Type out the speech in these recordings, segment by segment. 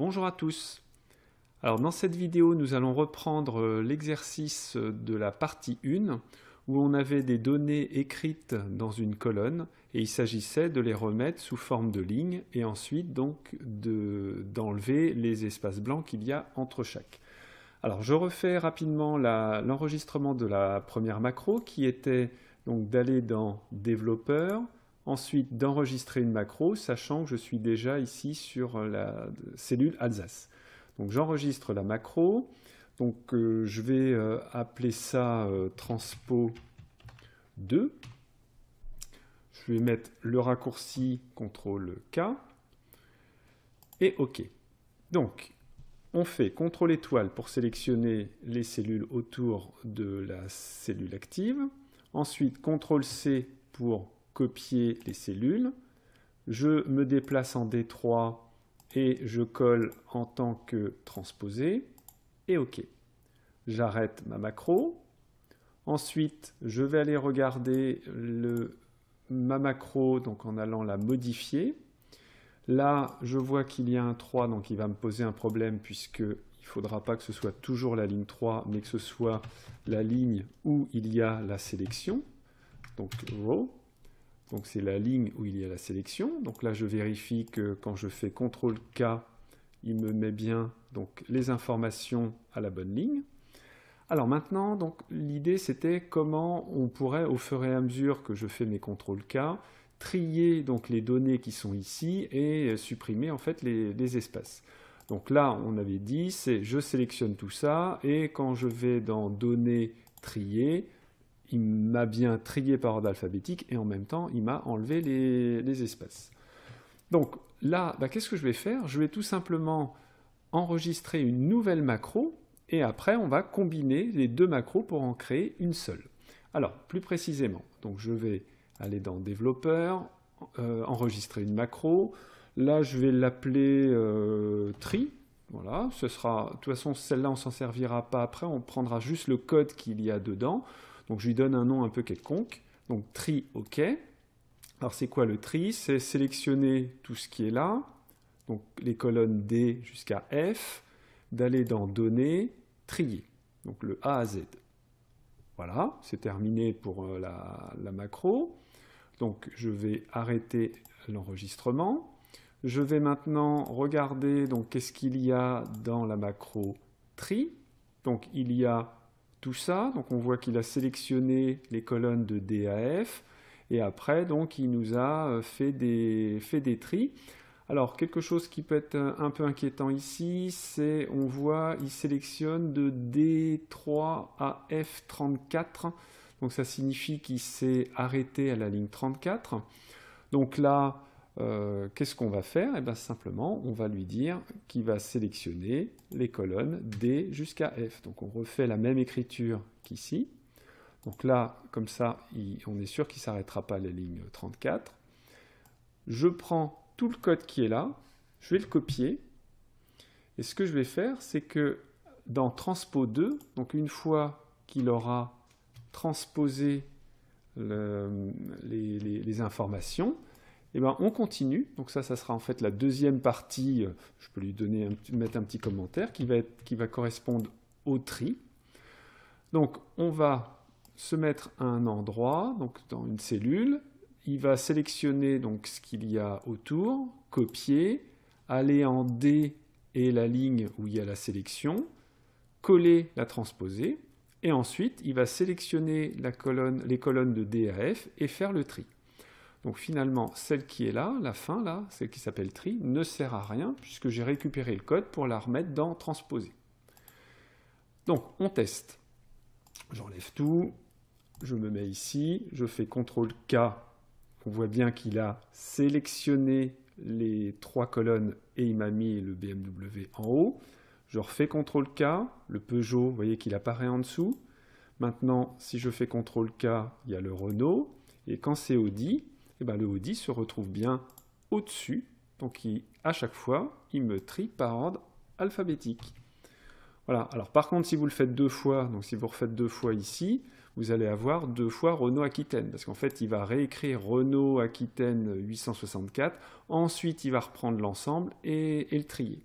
Bonjour à tous Alors dans cette vidéo, nous allons reprendre euh, l'exercice euh, de la partie 1 où on avait des données écrites dans une colonne et il s'agissait de les remettre sous forme de ligne et ensuite donc d'enlever les espaces blancs qu'il y a entre chaque. Alors je refais rapidement l'enregistrement de la première macro qui était donc d'aller dans développeur, ensuite d'enregistrer une macro, sachant que je suis déjà ici sur la cellule Alsace. Donc j'enregistre la macro, donc euh, je vais euh, appeler ça euh, transpo 2. Je vais mettre le raccourci CTRL K et OK. Donc on fait CTRL étoile pour sélectionner les cellules autour de la cellule active. Ensuite CTRL C pour copier les cellules. Je me déplace en D3 et je colle en tant que transposé. Et OK. J'arrête ma macro. Ensuite, je vais aller regarder le, ma macro donc en allant la modifier. Là, je vois qu'il y a un 3, donc il va me poser un problème puisque il faudra pas que ce soit toujours la ligne 3, mais que ce soit la ligne où il y a la sélection, donc row. Donc c'est la ligne où il y a la sélection. Donc là, je vérifie que quand je fais CTRL K, il me met bien donc, les informations à la bonne ligne. Alors maintenant, l'idée c'était comment on pourrait, au fur et à mesure que je fais mes ctrl K, trier donc les données qui sont ici et supprimer en fait les, les espaces. Donc là, on avait dit, c'est je sélectionne tout ça et quand je vais dans données trier, il m'a bien trié par ordre alphabétique et en même temps, il m'a enlevé les, espaces. Donc là, bah, qu'est-ce que je vais faire Je vais tout simplement enregistrer une nouvelle macro et après, on va combiner les deux macros pour en créer une seule. Alors, plus précisément, donc je vais aller dans développeur, euh, enregistrer une macro. Là, je vais l'appeler euh, tri. Voilà, ce sera, de toute façon, celle-là, on ne s'en servira pas après, on prendra juste le code qu'il y a dedans. Donc je lui donne un nom un peu quelconque. Donc tri OK. Alors c'est quoi le tri C'est sélectionner tout ce qui est là, donc les colonnes D jusqu'à F, d'aller dans Données, trier, donc le A à Z. Voilà, c'est terminé pour euh, la, la, macro. Donc je vais arrêter l'enregistrement. Je vais maintenant regarder donc qu'est-ce qu'il y a dans la macro tri. Donc il y a tout ça. Donc on voit qu'il a sélectionné les colonnes de D Et après, donc, il nous a euh, fait des, fait des tris. Alors, quelque chose qui peut être euh, un, peu inquiétant ici, c'est, on voit, il sélectionne de D3 à F34. Donc, ça signifie qu'il s'est arrêté à la ligne 34. Donc là, euh, qu'est-ce qu'on va faire Et eh bien simplement, on va lui dire qu'il va sélectionner les colonnes D jusqu'à F. Donc on refait la même écriture qu'ici. Donc là, comme ça, on est sûr qu'il ne s'arrêtera pas à la ligne 34. Je prends tout le code qui est là, je vais le copier. Et ce que je vais faire, c'est que dans Transpo 2, donc une fois qu'il aura transposé les informations, eh ben, on continue. Donc ça, ça sera en fait la deuxième partie. Euh, je peux lui donner un, mettre un petit commentaire qui va, qui va correspondre au tri. Donc on va se mettre à un endroit, donc dans une cellule. Il va sélectionner donc ce qu'il y a autour, copier, aller en D et la ligne où il y a la sélection, coller, la transposer, et ensuite il va sélectionner les colonnes de D à F et faire le tri. Donc finalement, celle qui est là, la fin là, celle qui s'appelle tri, ne sert à rien puisque j'ai récupéré le code pour la remettre dans transposer. Donc on teste. J'enlève tout, je me mets ici, je fais CTRL K. On voit bien qu'il a sélectionné les trois colonnes et il m'a mis le BMW en haut. Je refais CTRL K, le Peugeot, vous voyez qu'il apparaît en dessous. Maintenant, si je fais CTRL K, il y a le Renault. Et quand c'est Audi, et eh ben, le Audi se retrouve bien au-dessus. Donc à chaque fois, il me trie par ordre alphabétique. Voilà, alors par contre, si vous le faites deux fois, donc si vous refaites deux fois ici, vous allez avoir deux fois Renault Aquitaine, parce qu'en fait, il va réécrire Renault Aquitaine 864, ensuite il va reprendre l'ensemble et le trier.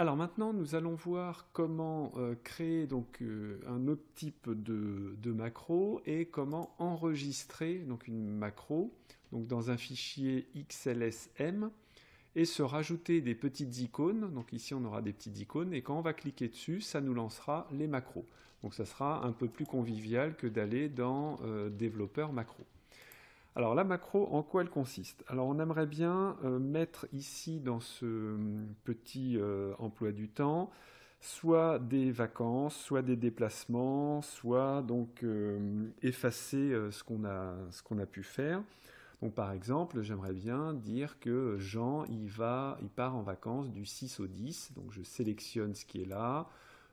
Alors maintenant, nous allons voir comment euh, créer donc euh, un autre type de, macro et comment enregistrer donc une macro donc dans un fichier XLSM et se rajouter des petites icônes. Donc ici, on aura des petites icônes et quand on va cliquer dessus, ça nous lancera les macros. Donc ça sera un peu plus convivial que d'aller dans euh, développeur macro. Alors la macro, en quoi elle consiste Alors on aimerait bien euh, mettre ici dans ce hum, petit euh, emploi du temps soit des vacances, soit des déplacements, soit donc euh, effacer ce qu'on a, pu faire. Donc par exemple, j'aimerais bien dire que Jean, il, va, il part en vacances du 6 au 10, donc je sélectionne ce qui est là,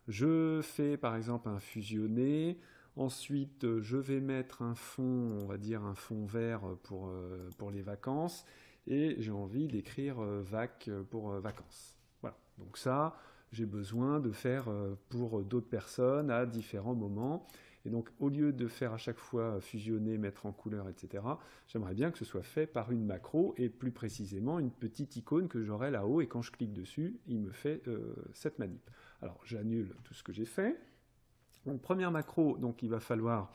je fais par exemple un fusionné, Ensuite, euh, je vais mettre un fond, on va dire un fond vert pour, euh, les vacances. Et j'ai envie d'écrire euh, vac pour vacances. Voilà. Donc ça, j'ai besoin de faire pour d'autres personnes à différents moments. Et donc, au lieu de faire à chaque fois fusionner, mettre en couleur, etc., j'aimerais bien que ce soit fait par une macro et plus précisément une petite icône que j'aurai là-haut. Et quand je clique dessus, il me fait cette manip. Alors, j'annule tout ce que j'ai fait. Donc première macro, donc il va falloir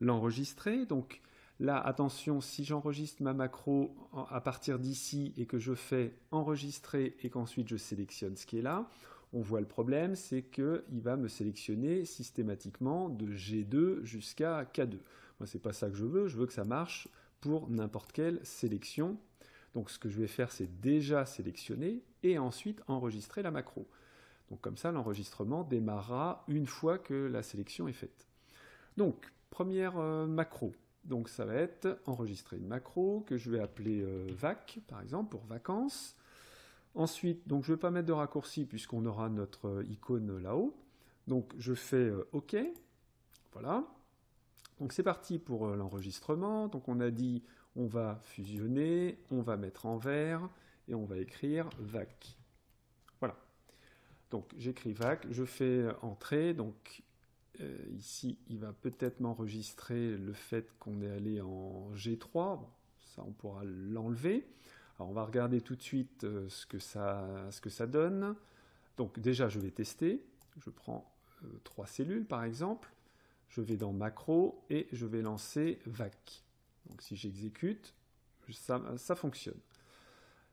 l'enregistrer. Donc là, attention, si j'enregistre ma macro à partir d'ici et que je fais enregistrer et qu'ensuite je sélectionne ce qui est là, on voit le problème, c'est qu'il va me sélectionner systématiquement de G2 jusqu'à K2. Moi, n'est pas ça que je veux, je veux que ça marche pour n'importe quelle sélection. Donc ce que je vais faire, c'est déjà sélectionner et ensuite enregistrer la macro. Donc comme ça, l'enregistrement démarrera une fois que la sélection est faite. Donc, première euh, macro. Donc ça va être enregistrer une macro que je vais appeler euh, vac, par exemple, pour vacances. Ensuite, donc je ne vais pas mettre de raccourci puisqu'on aura notre euh, icône là-haut. Donc je fais OK. Voilà. Donc c'est parti pour l'enregistrement. Donc on a dit on va fusionner, on va mettre en vert et on va écrire vac. Donc j'écris VAC, je fais entrer, donc euh, ici il va peut-être m'enregistrer le fait qu'on est allé en G3, ça on pourra l'enlever. Alors on va regarder tout de suite euh, ce, que ça, ce que ça donne. Donc déjà je vais tester, je prends euh, trois cellules par exemple, je vais dans macro et je vais lancer VAC. Donc si j'exécute, ça, ça fonctionne.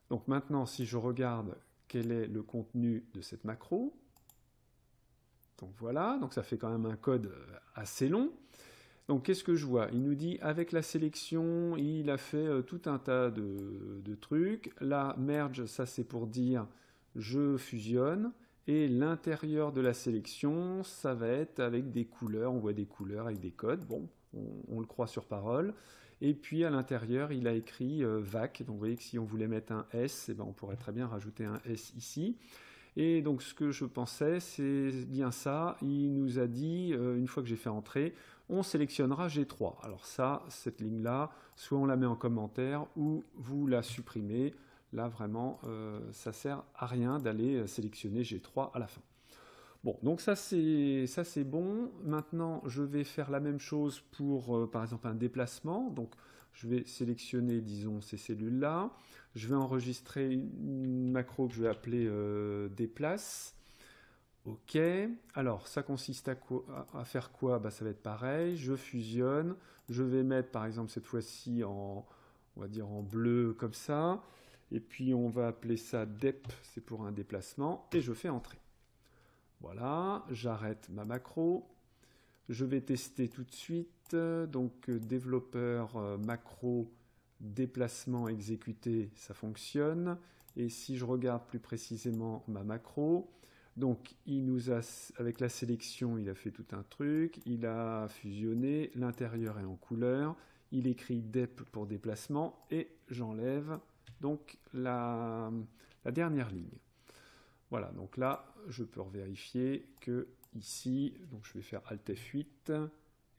Donc maintenant si je regarde quel est le contenu de cette macro. Donc voilà, donc ça fait quand même un code euh, assez long. Donc qu'est-ce que je vois Il nous dit avec la sélection, il a fait euh, tout un tas de, trucs. La merge, ça c'est pour dire je fusionne. Et l'intérieur de la sélection, ça va être avec des couleurs, on voit des couleurs avec des codes. Bon, on le croit sur parole. Et puis à l'intérieur, il a écrit euh, VAC. Donc vous voyez que si on voulait mettre un S, eh ben, on pourrait très bien rajouter un S ici. Et donc ce que je pensais, c'est bien ça. Il nous a dit, euh, une fois que j'ai fait entrer, on sélectionnera G3. Alors ça, cette ligne-là, soit on la met en commentaire ou vous la supprimez. Là, vraiment, euh, ça sert à rien d'aller sélectionner G3 à la fin. Bon, donc ça c'est bon. Maintenant, je vais faire la même chose pour euh, par exemple un déplacement. Donc je vais sélectionner disons ces cellules là. Je vais enregistrer une macro que je vais appeler euh, déplace. Ok. Alors ça consiste à, à, faire quoi bah, ça va être pareil. Je fusionne. Je vais mettre par exemple cette fois-ci en on va dire en bleu comme ça. Et puis on va appeler ça dep, c'est pour un déplacement, et je fais entrer. Voilà, j'arrête ma macro. Je vais tester tout de suite. Donc euh, développeur euh, macro déplacement exécuté, ça fonctionne. Et si je regarde plus précisément ma macro, donc il nous a, avec la sélection, il a fait tout un truc, il a fusionné, l'intérieur est en couleur, il écrit dep pour déplacement et j'enlève donc la, la dernière ligne. Voilà, donc là, je peux vérifier que ici, donc je vais faire Alt F8,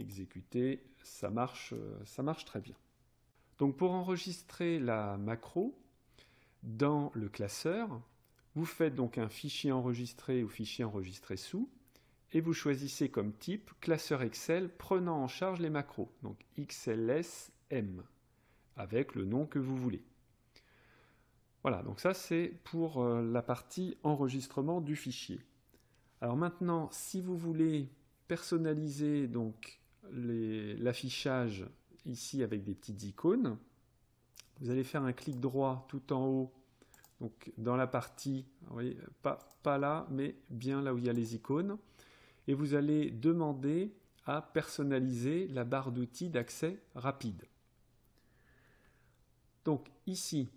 exécuter, ça marche, euh, ça marche très bien. Donc pour enregistrer la macro, dans le classeur, vous faites donc un fichier enregistré ou fichier enregistré sous, et vous choisissez comme type classeur Excel prenant en charge les macros, donc XLSM, avec le nom que vous voulez. Voilà, donc ça c'est pour euh, la partie enregistrement du fichier. Alors maintenant, si vous voulez personnaliser donc l'affichage ici avec des petites icônes, vous allez faire un clic droit tout en haut, donc dans la partie, voyez, pas là, mais bien là où il y a les icônes, et vous allez demander à personnaliser la barre d'outils d'accès rapide. Donc ici,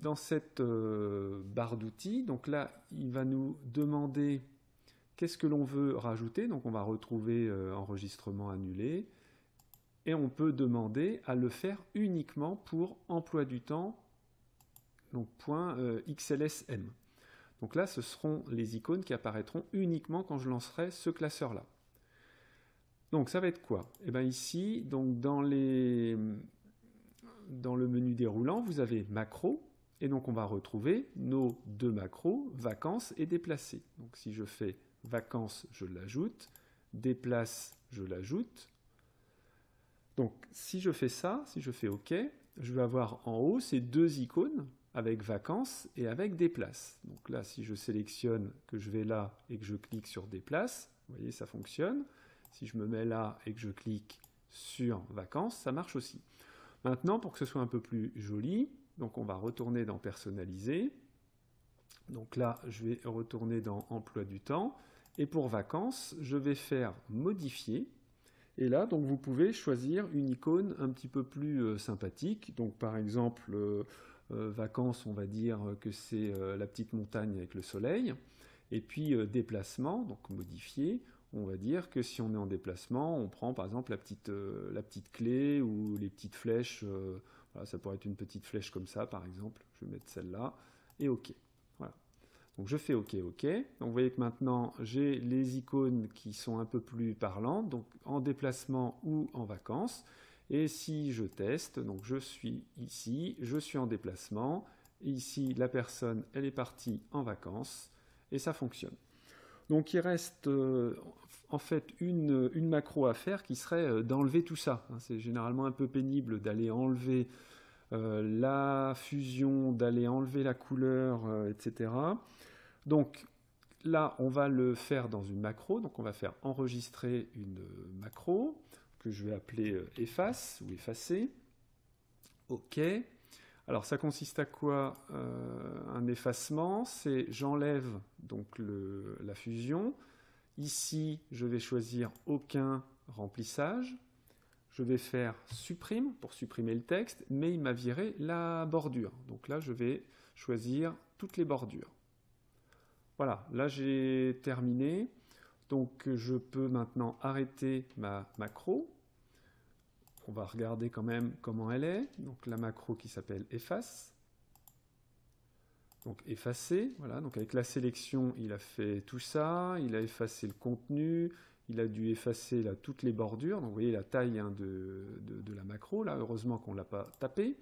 dans cette euh, barre d'outils, donc là, il va nous demander qu'est-ce que l'on veut rajouter. Donc on va retrouver euh, enregistrement annulé. Et on peut demander à le faire uniquement pour emploi du temps, donc point euh, XLSM. Donc là, ce seront les icônes qui apparaîtront uniquement quand je lancerai ce classeur-là. Donc ça va être quoi Et eh bien ici, donc dans, les, dans le menu déroulant, vous avez macro, et donc on va retrouver nos deux macros, vacances et déplacer. Donc si je fais vacances, je l'ajoute, déplace, je l'ajoute. Donc si je fais ça, si je fais OK, je vais avoir en haut ces deux icônes avec vacances et avec déplace. Donc là, si je sélectionne que je vais là et que je clique sur déplace, vous voyez, ça fonctionne. Si je me mets là et que je clique sur vacances, ça marche aussi. Maintenant, pour que ce soit un peu plus joli, donc on va retourner dans personnaliser. Donc là, je vais retourner dans emploi du temps. Et pour vacances, je vais faire modifier. Et là, donc vous pouvez choisir une icône un petit peu plus euh, sympathique. Donc par exemple, euh, euh, vacances, on va dire que c'est la petite montagne avec le soleil. Et puis déplacement, donc modifier, on va dire que si on est en déplacement, on prend par exemple la petite, la petite clé ou les petites flèches ça pourrait être une petite flèche comme ça, par exemple. Je vais mettre celle-là. Et OK. Voilà. Donc je fais OK, OK. Donc vous voyez que maintenant, j'ai les icônes qui sont un peu plus parlantes, donc en déplacement ou en vacances. Et si je teste, donc je suis ici, je suis en déplacement. Et ici, la personne, elle est partie en vacances. Et ça fonctionne. Donc il reste euh, en fait une, macro à faire qui serait euh, d'enlever tout ça. Hein, c'est généralement un peu pénible d'aller enlever euh, la fusion, d'aller enlever la couleur, etc. Donc là, on va le faire dans une macro. Donc on va faire enregistrer une macro que je vais appeler efface ou effacer. OK. Alors ça consiste à quoi euh, Un effacement, c'est j'enlève donc la fusion. Ici, je vais choisir aucun remplissage. Je vais faire supprime pour supprimer le texte, mais il m'a viré la bordure. Donc là, je vais choisir toutes les bordures. Voilà, là j'ai terminé. Donc je peux maintenant arrêter ma macro on va regarder quand même comment elle est. Donc la macro qui s'appelle efface. Donc effacer, voilà, donc avec la sélection, il a fait tout ça, il a effacé le contenu, il a dû effacer là, toutes les bordures, donc vous voyez la taille hein, de, la macro, là, heureusement qu'on ne l'a pas tapé.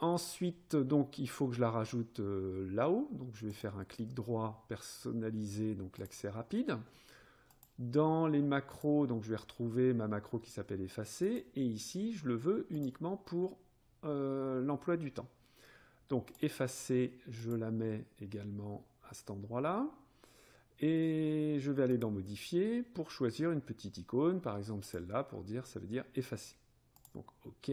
Ensuite, donc, il faut que je la rajoute euh, là-haut, donc je vais faire un clic droit, personnaliser l'accès rapide. Dans les macros, donc je vais retrouver ma macro qui s'appelle effacer, et ici je le veux uniquement pour euh, l'emploi du temps. Donc effacer, je la mets également à cet endroit-là, et je vais aller dans modifier pour choisir une petite icône, par exemple celle-là, pour dire ça veut dire effacer. Donc OK.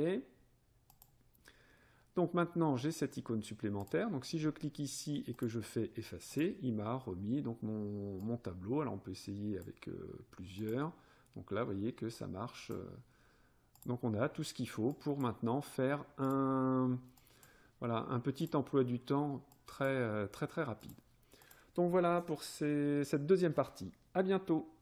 Donc maintenant, j'ai cette icône supplémentaire. Donc si je clique ici et que je fais effacer, il m'a remis donc mon, tableau. Alors on peut essayer avec euh, plusieurs. Donc là, vous voyez que ça marche. Euh. Donc on a tout ce qu'il faut pour maintenant faire un, voilà, un petit emploi du temps très euh, très très rapide. Donc voilà pour cette deuxième partie. À bientôt